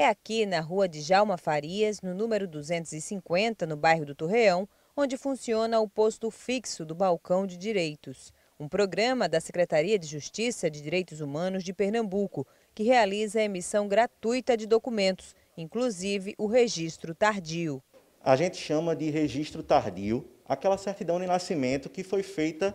É aqui na rua de Jalma Farias, no número 250, no bairro do Torreão, onde funciona o posto fixo do Balcão de Direitos, um programa da Secretaria de Justiça de Direitos Humanos de Pernambuco, que realiza a emissão gratuita de documentos, inclusive o registro tardio. A gente chama de registro tardio aquela certidão de nascimento que foi feita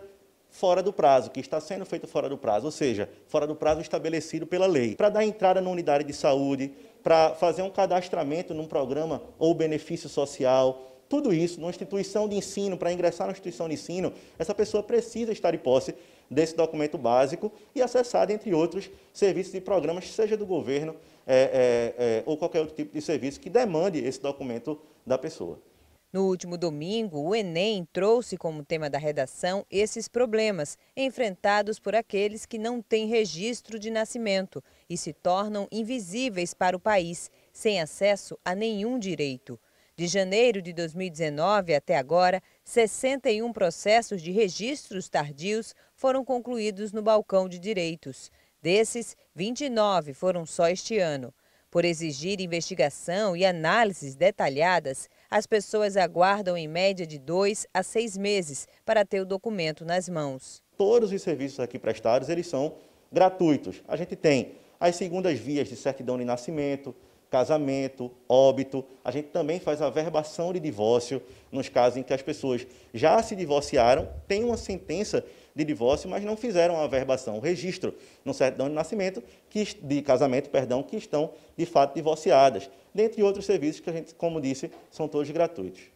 fora do prazo, que está sendo feito fora do prazo, ou seja, fora do prazo estabelecido pela lei, para dar entrada na unidade de saúde, para fazer um cadastramento num programa ou benefício social, tudo isso, numa instituição de ensino, para ingressar na instituição de ensino, essa pessoa precisa estar em posse desse documento básico e acessar, entre outros, serviços e programas, seja do governo é, é, é, ou qualquer outro tipo de serviço que demande esse documento da pessoa. No último domingo, o Enem trouxe como tema da redação esses problemas enfrentados por aqueles que não têm registro de nascimento e se tornam invisíveis para o país, sem acesso a nenhum direito. De janeiro de 2019 até agora, 61 processos de registros tardios foram concluídos no balcão de direitos. Desses, 29 foram só este ano. Por exigir investigação e análises detalhadas, as pessoas aguardam em média de dois a seis meses para ter o documento nas mãos. Todos os serviços aqui prestados eles são gratuitos. A gente tem as segundas vias de certidão de nascimento, casamento, óbito. A gente também faz a verbação de divórcio nos casos em que as pessoas já se divorciaram, têm uma sentença de divórcio, mas não fizeram a verbação, o registro no certidão de nascimento, que, de casamento, perdão, que estão de fato divorciadas, dentre outros serviços que a gente, como disse, são todos gratuitos.